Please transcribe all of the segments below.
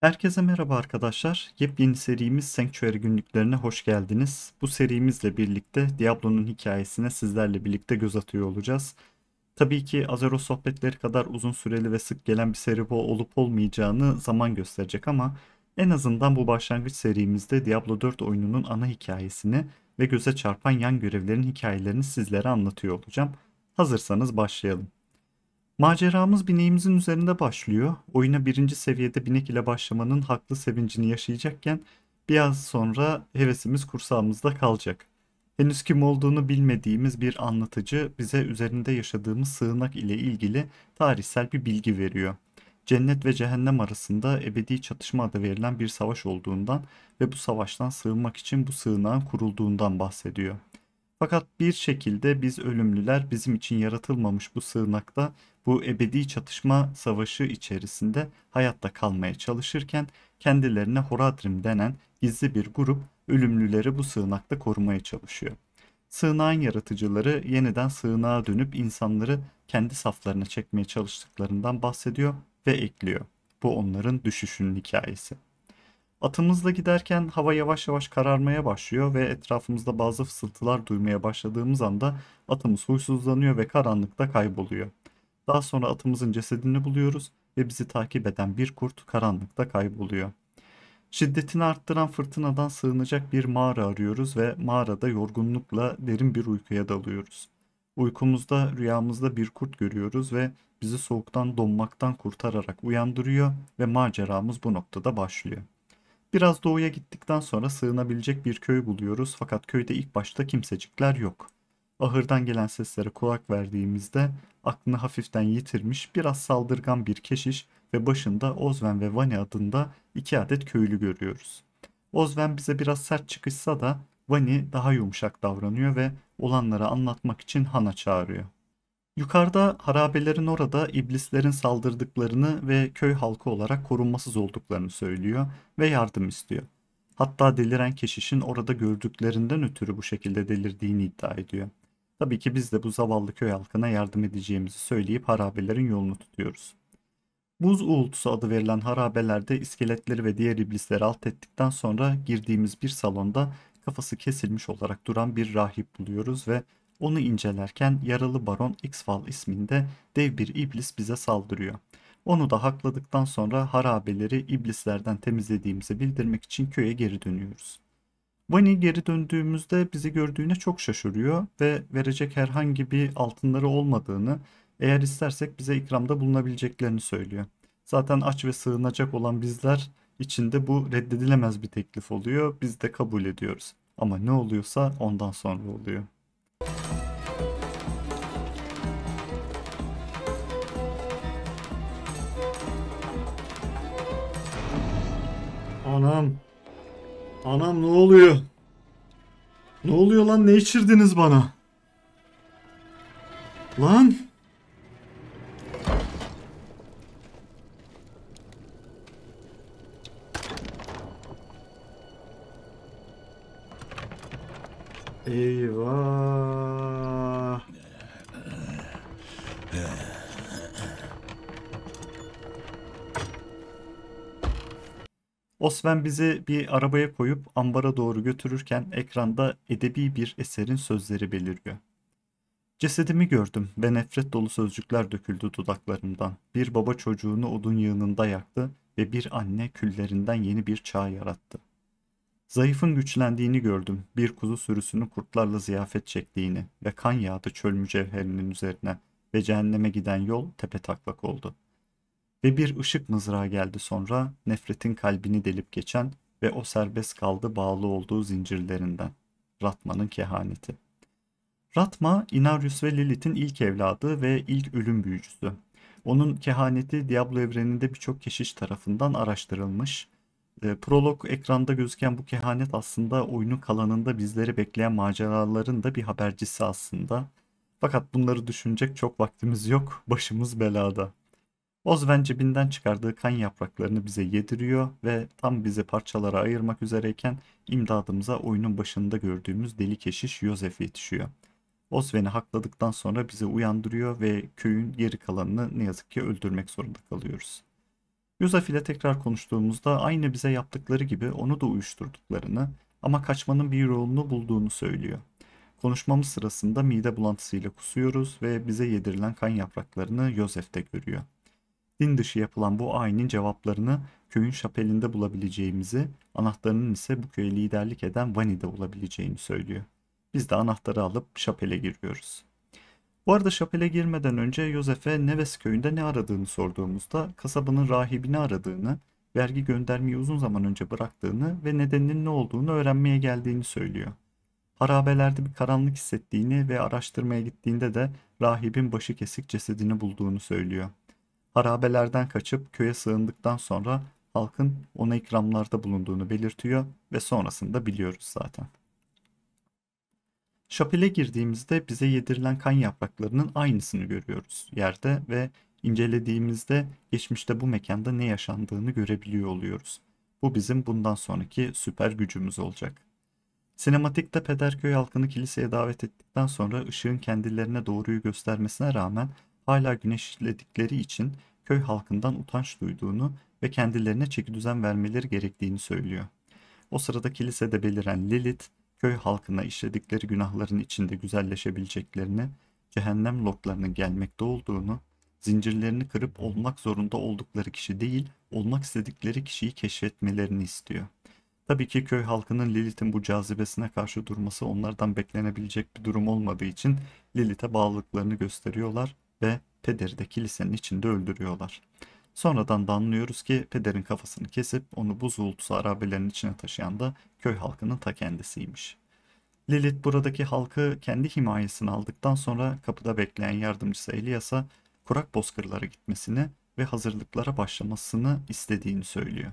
Herkese merhaba arkadaşlar. Yepyeni serimiz Sanctuary günlüklerine hoş geldiniz. Bu serimizle birlikte Diablo'nun hikayesine sizlerle birlikte göz atıyor olacağız. Tabii ki Azero sohbetleri kadar uzun süreli ve sık gelen bir seri bu olup olmayacağını zaman gösterecek ama en azından bu başlangıç serimizde Diablo 4 oyununun ana hikayesini ve göze çarpan yan görevlerin hikayelerini sizlere anlatıyor olacağım. Hazırsanız başlayalım. Maceramız bineğimizin üzerinde başlıyor. Oyuna birinci seviyede binek ile başlamanın haklı sevincini yaşayacakken biraz sonra hevesimiz kursağımızda kalacak. Henüz kim olduğunu bilmediğimiz bir anlatıcı bize üzerinde yaşadığımız sığınak ile ilgili tarihsel bir bilgi veriyor. Cennet ve cehennem arasında ebedi çatışma adı verilen bir savaş olduğundan ve bu savaştan sığınmak için bu sığınağın kurulduğundan bahsediyor. Fakat bir şekilde biz ölümlüler bizim için yaratılmamış bu sığınakta bu ebedi çatışma savaşı içerisinde hayatta kalmaya çalışırken kendilerine Horadrim denen gizli bir grup ölümlüleri bu sığınakta korumaya çalışıyor. Sığınağın yaratıcıları yeniden sığınağa dönüp insanları kendi saflarına çekmeye çalıştıklarından bahsediyor ve ekliyor. Bu onların düşüşünün hikayesi. Atımızla giderken hava yavaş yavaş kararmaya başlıyor ve etrafımızda bazı fısıltılar duymaya başladığımız anda atımız huysuzlanıyor ve karanlıkta kayboluyor. Daha sonra atımızın cesedini buluyoruz ve bizi takip eden bir kurt karanlıkta kayboluyor. Şiddetini arttıran fırtınadan sığınacak bir mağara arıyoruz ve mağarada yorgunlukla derin bir uykuya dalıyoruz. Uykumuzda rüyamızda bir kurt görüyoruz ve bizi soğuktan donmaktan kurtararak uyandırıyor ve maceramız bu noktada başlıyor. Biraz doğuya gittikten sonra sığınabilecek bir köy buluyoruz fakat köyde ilk başta kimsecikler yok. Ahırdan gelen seslere kulak verdiğimizde aklını hafiften yitirmiş biraz saldırgan bir keşiş ve başında Ozven ve Vani adında iki adet köylü görüyoruz. Ozven bize biraz sert çıkışsa da Vani daha yumuşak davranıyor ve olanları anlatmak için Han'a çağırıyor. Yukarıda harabelerin orada iblislerin saldırdıklarını ve köy halkı olarak korunmasız olduklarını söylüyor ve yardım istiyor. Hatta deliren keşişin orada gördüklerinden ötürü bu şekilde delirdiğini iddia ediyor. Tabii ki biz de bu zavallı köy halkına yardım edeceğimizi söyleyip harabelerin yolunu tutuyoruz. Buz uğultusu adı verilen harabelerde iskeletleri ve diğer iblisleri alt ettikten sonra girdiğimiz bir salonda kafası kesilmiş olarak duran bir rahip buluyoruz ve onu incelerken yaralı baron Xval isminde dev bir iblis bize saldırıyor. Onu da hakladıktan sonra harabeleri iblislerden temizlediğimizi bildirmek için köye geri dönüyoruz. Vani geri döndüğümüzde bizi gördüğüne çok şaşırıyor ve verecek herhangi bir altınları olmadığını, eğer istersek bize ikramda bulunabileceklerini söylüyor. Zaten aç ve sığınacak olan bizler için de bu reddedilemez bir teklif oluyor. Biz de kabul ediyoruz. Ama ne oluyorsa ondan sonra oluyor. Anam. Anam ne oluyor? Ne oluyor lan ne içirdiniz bana? Lan. Osman bizi bir arabaya koyup ambara doğru götürürken ekranda edebi bir eserin sözleri beliriyor. Cesedimi gördüm ve nefret dolu sözcükler döküldü dudaklarımdan. Bir baba çocuğunu odun yığınında yaktı ve bir anne küllerinden yeni bir çağ yarattı. Zayıfın güçlendiğini gördüm. Bir kuzu sürüsünü kurtlarla ziyafet çektiğini ve kan yağdı çöl mücevherinin üzerine ve cehenneme giden yol tepe taklak oldu.'' Ve bir ışık mızrağı geldi sonra nefretin kalbini delip geçen ve o serbest kaldı bağlı olduğu zincirlerinden. Ratma'nın kehaneti. Ratma, Inarius ve Lilith'in ilk evladı ve ilk ölüm büyücüsü. Onun kehaneti Diablo evreninde birçok keşiş tarafından araştırılmış. E, prolog ekranda gözüken bu kehanet aslında oyunun kalanında bizleri bekleyen maceraların da bir habercisi aslında. Fakat bunları düşünecek çok vaktimiz yok, başımız belada. Ozven cebinden çıkardığı kan yapraklarını bize yediriyor ve tam bizi parçalara ayırmak üzereyken imdadımıza oyunun başında gördüğümüz deli keşiş Yosef yetişiyor. Ozveni hakladıktan sonra bizi uyandırıyor ve köyün geri kalanını ne yazık ki öldürmek zorunda kalıyoruz. Yosef ile tekrar konuştuğumuzda aynı bize yaptıkları gibi onu da uyuşturduklarını ama kaçmanın bir yolunu bulduğunu söylüyor. Konuşmamız sırasında mide bulantısıyla kusuyoruz ve bize yedirilen kan yapraklarını Yosef de görüyor din dışı yapılan bu ayinin cevaplarını köyün şapelinde bulabileceğimizi, anahtarının ise bu köye liderlik eden Vani'de olabileceğini söylüyor. Biz de anahtarı alıp şapele giriyoruz. Bu arada şapele girmeden önce Josef'e Neves köyünde ne aradığını sorduğumuzda kasabanın rahibini aradığını, vergi göndermeyi uzun zaman önce bıraktığını ve nedeninin ne olduğunu öğrenmeye geldiğini söylüyor. Harabelerde bir karanlık hissettiğini ve araştırmaya gittiğinde de rahibin başı kesik cesedini bulduğunu söylüyor harabelerden kaçıp köye sığındıktan sonra halkın ona ikramlarda bulunduğunu belirtiyor ve sonrasında biliyoruz zaten. Şapel'e girdiğimizde bize yedirilen kan yapraklarının aynısını görüyoruz yerde ve incelediğimizde geçmişte bu mekanda ne yaşandığını görebiliyor oluyoruz. Bu bizim bundan sonraki süper gücümüz olacak. Sinematikte Pederköy halkını kiliseye davet ettikten sonra ışığın kendilerine doğruyu göstermesine rağmen hala güneşledikleri için köy halkından utanç duyduğunu ve kendilerine çeki düzen vermeleri gerektiğini söylüyor. O sırada kilisede beliren Lilith, köy halkına işledikleri günahların içinde güzelleşebileceklerini, cehennem loklarının gelmekte olduğunu, zincirlerini kırıp olmak zorunda oldukları kişi değil, olmak istedikleri kişiyi keşfetmelerini istiyor. Tabii ki köy halkının Lilith'in bu cazibesine karşı durması onlardan beklenebilecek bir durum olmadığı için Lilith'e bağlılıklarını gösteriyorlar ve Pederi de kilisenin içinde öldürüyorlar. Sonradan da anlıyoruz ki pederin kafasını kesip onu buz uğultusu arabelerinin içine taşıyan da köy halkının ta kendisiymiş. Lilith buradaki halkı kendi himayesine aldıktan sonra kapıda bekleyen yardımcısı Elias'a kurak bozkırlara gitmesini ve hazırlıklara başlamasını istediğini söylüyor.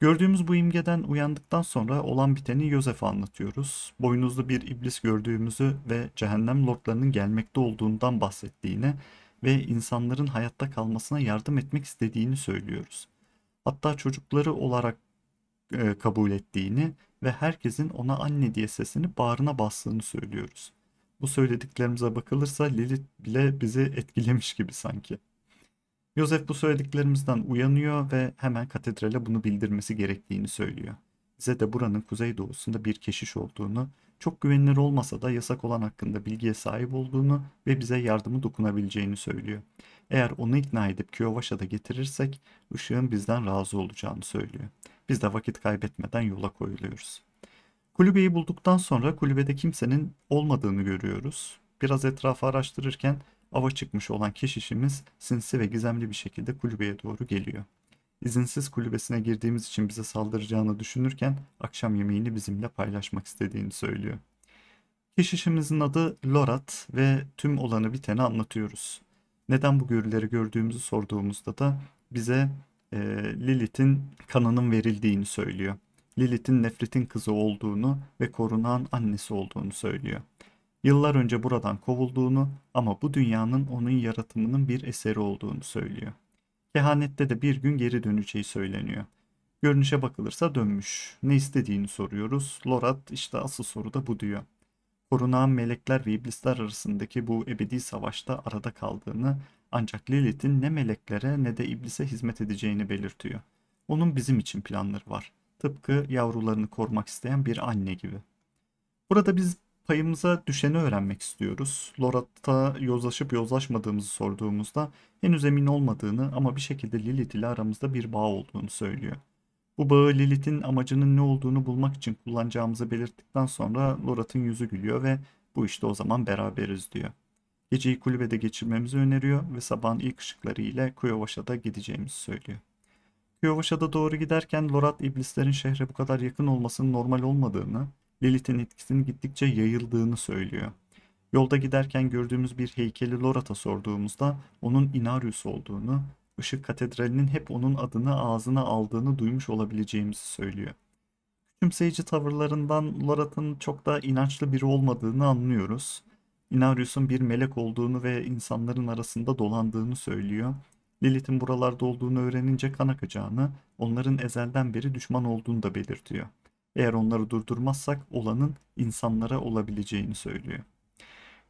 Gördüğümüz bu imgeden uyandıktan sonra olan biteni Yosef'e anlatıyoruz. Boynuzlu bir iblis gördüğümüzü ve cehennem lordlarının gelmekte olduğundan bahsettiğini ve insanların hayatta kalmasına yardım etmek istediğini söylüyoruz. Hatta çocukları olarak e, kabul ettiğini ve herkesin ona anne diye sesini bağrına bastığını söylüyoruz. Bu söylediklerimize bakılırsa Lilith bile bizi etkilemiş gibi sanki. Yosef bu söylediklerimizden uyanıyor ve hemen katedrale bunu bildirmesi gerektiğini söylüyor. Bize de buranın kuzeydoğusunda bir keşiş olduğunu, çok güvenilir olmasa da yasak olan hakkında bilgiye sahip olduğunu ve bize yardımı dokunabileceğini söylüyor. Eğer onu ikna edip da getirirsek ışığın bizden razı olacağını söylüyor. Biz de vakit kaybetmeden yola koyuluyoruz. Kulübeyi bulduktan sonra kulübede kimsenin olmadığını görüyoruz. Biraz etrafı araştırırken Ava çıkmış olan keşişimiz sinsi ve gizemli bir şekilde kulübeye doğru geliyor. İzinsiz kulübesine girdiğimiz için bize saldıracağını düşünürken akşam yemeğini bizimle paylaşmak istediğini söylüyor. Keşişimizin adı Lorat ve tüm olanı biteni anlatıyoruz. Neden bu görüleri gördüğümüzü sorduğumuzda da bize e, Lilith'in kanının verildiğini söylüyor. Lilith'in nefretin kızı olduğunu ve korunan annesi olduğunu söylüyor yıllar önce buradan kovulduğunu ama bu dünyanın onun yaratımının bir eseri olduğunu söylüyor. Kehanette de bir gün geri döneceği söyleniyor. Görünüşe bakılırsa dönmüş. Ne istediğini soruyoruz. Lorat işte asıl soru da bu diyor. Korunan melekler ve iblisler arasındaki bu ebedi savaşta arada kaldığını ancak Lilith'in ne meleklere ne de iblise hizmet edeceğini belirtiyor. Onun bizim için planları var. Tıpkı yavrularını korumak isteyen bir anne gibi. Burada biz payımıza düşeni öğrenmek istiyoruz. Lorat'ta yozlaşıp yozlaşmadığımızı sorduğumuzda henüz emin olmadığını ama bir şekilde Lilith ile aramızda bir bağ olduğunu söylüyor. Bu bağı Lilith'in amacının ne olduğunu bulmak için kullanacağımızı belirttikten sonra Lorat'ın yüzü gülüyor ve bu işte o zaman beraberiz diyor. Geceyi kulübede geçirmemizi öneriyor ve sabahın ilk ışıkları ile Kuyovaşa'da gideceğimizi söylüyor. Kuyovaşa'da doğru giderken Lorat iblislerin şehre bu kadar yakın olmasının normal olmadığını, Lilith'in etkisinin gittikçe yayıldığını söylüyor. Yolda giderken gördüğümüz bir heykeli Lorat'a sorduğumuzda onun Inarius olduğunu, Işık Katedrali'nin hep onun adını ağzına aldığını duymuş olabileceğimizi söylüyor. Küçümseyici tavırlarından Lorat'ın çok da inançlı biri olmadığını anlıyoruz. Inarius'un bir melek olduğunu ve insanların arasında dolandığını söylüyor. Lilith'in buralarda olduğunu öğrenince kan akacağını, onların ezelden beri düşman olduğunu da belirtiyor. Eğer onları durdurmazsak olanın insanlara olabileceğini söylüyor.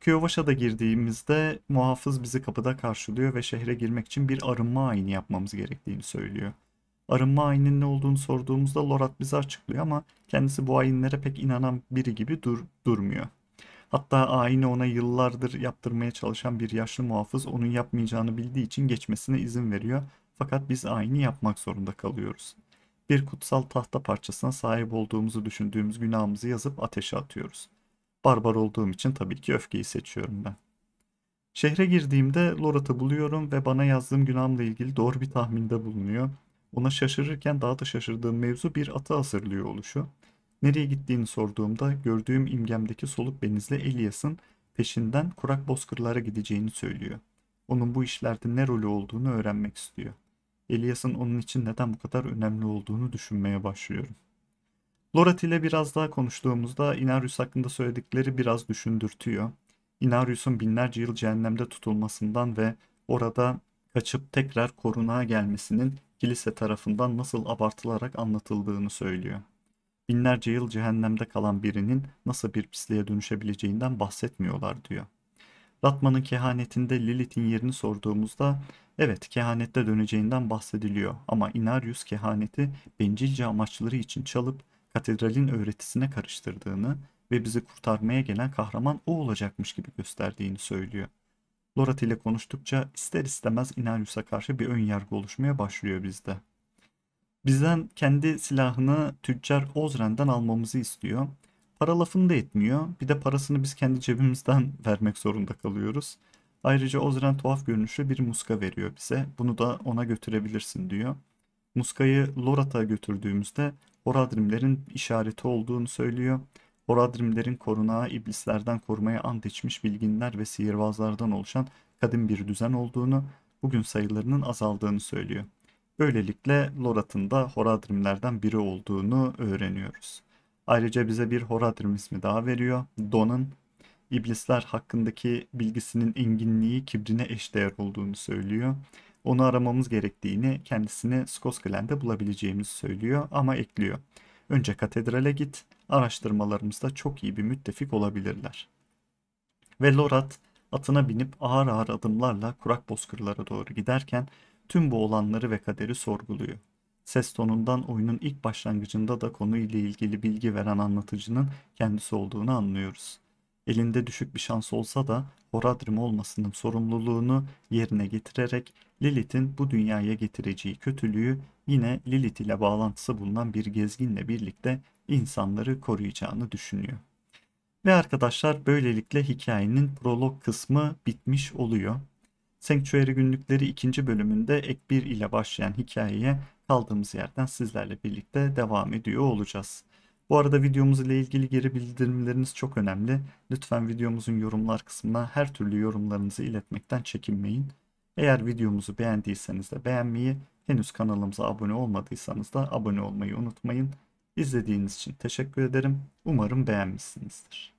Kiyovaşa'da girdiğimizde muhafız bizi kapıda karşılıyor ve şehre girmek için bir arınma ayini yapmamız gerektiğini söylüyor. Arınma ayinin ne olduğunu sorduğumuzda Lorat bize açıklıyor ama kendisi bu ayinlere pek inanan biri gibi dur durmuyor. Hatta ayini ona yıllardır yaptırmaya çalışan bir yaşlı muhafız onun yapmayacağını bildiği için geçmesine izin veriyor. Fakat biz ayini yapmak zorunda kalıyoruz bir kutsal tahta parçasına sahip olduğumuzu düşündüğümüz günahımızı yazıp ateşe atıyoruz. Barbar olduğum için tabii ki öfkeyi seçiyorum ben. Şehre girdiğimde Lorat'ı buluyorum ve bana yazdığım günahımla ilgili doğru bir tahminde bulunuyor. Ona şaşırırken daha da şaşırdığım mevzu bir atı hazırlıyor oluşu. Nereye gittiğini sorduğumda gördüğüm imgemdeki soluk benizli Elias'ın peşinden kurak bozkırlara gideceğini söylüyor. Onun bu işlerde ne rolü olduğunu öğrenmek istiyor. Elias'ın onun için neden bu kadar önemli olduğunu düşünmeye başlıyorum. Lorat ile biraz daha konuştuğumuzda Inarius hakkında söyledikleri biraz düşündürtüyor. Inarius'un binlerce yıl cehennemde tutulmasından ve orada kaçıp tekrar korunağa gelmesinin kilise tarafından nasıl abartılarak anlatıldığını söylüyor. Binlerce yıl cehennemde kalan birinin nasıl bir pisliğe dönüşebileceğinden bahsetmiyorlar diyor. Ratman'ın kehanetinde Lilith'in yerini sorduğumuzda Evet, kehanette döneceğinden bahsediliyor ama Inarius kehaneti bencilce amaçları için çalıp katedralin öğretisine karıştırdığını ve bizi kurtarmaya gelen kahraman o olacakmış gibi gösterdiğini söylüyor. Lorat ile konuştukça ister istemez Inarius'a karşı bir ön yargı oluşmaya başlıyor bizde. Bizden kendi silahını tüccar Ozren'den almamızı istiyor. Para lafını da etmiyor. Bir de parasını biz kendi cebimizden vermek zorunda kalıyoruz. Ayrıca Ozren tuhaf görünüşlü bir muska veriyor bize. Bunu da ona götürebilirsin diyor. Muska'yı Lorat'a götürdüğümüzde Oradrimlerin işareti olduğunu söylüyor. Oradrimlerin korunağı iblislerden korumaya ant içmiş bilginler ve sihirbazlardan oluşan kadim bir düzen olduğunu, bugün sayılarının azaldığını söylüyor. Böylelikle Lorat'ın da Horadrimlerden biri olduğunu öğreniyoruz. Ayrıca bize bir Horadrim ismi daha veriyor. Don'un İblisler hakkındaki bilgisinin enginliği kibrine eşdeğer olduğunu söylüyor. Onu aramamız gerektiğini kendisini Skosklen'de bulabileceğimizi söylüyor ama ekliyor. Önce katedrale git, araştırmalarımızda çok iyi bir müttefik olabilirler. Ve Lorat atına binip ağır ağır adımlarla kurak bozkırlara doğru giderken tüm bu olanları ve kaderi sorguluyor. Ses tonundan oyunun ilk başlangıcında da konuyla ilgili bilgi veren anlatıcının kendisi olduğunu anlıyoruz elinde düşük bir şans olsa da Horadrim olmasının sorumluluğunu yerine getirerek Lilith'in bu dünyaya getireceği kötülüğü yine Lilith ile bağlantısı bulunan bir gezginle birlikte insanları koruyacağını düşünüyor. Ve arkadaşlar böylelikle hikayenin prolog kısmı bitmiş oluyor. Sanctuary günlükleri ikinci bölümünde ek 1 ile başlayan hikayeye kaldığımız yerden sizlerle birlikte devam ediyor olacağız. Bu arada videomuz ile ilgili geri bildirimleriniz çok önemli. Lütfen videomuzun yorumlar kısmına her türlü yorumlarınızı iletmekten çekinmeyin. Eğer videomuzu beğendiyseniz de beğenmeyi, henüz kanalımıza abone olmadıysanız da abone olmayı unutmayın. İzlediğiniz için teşekkür ederim. Umarım beğenmişsinizdir.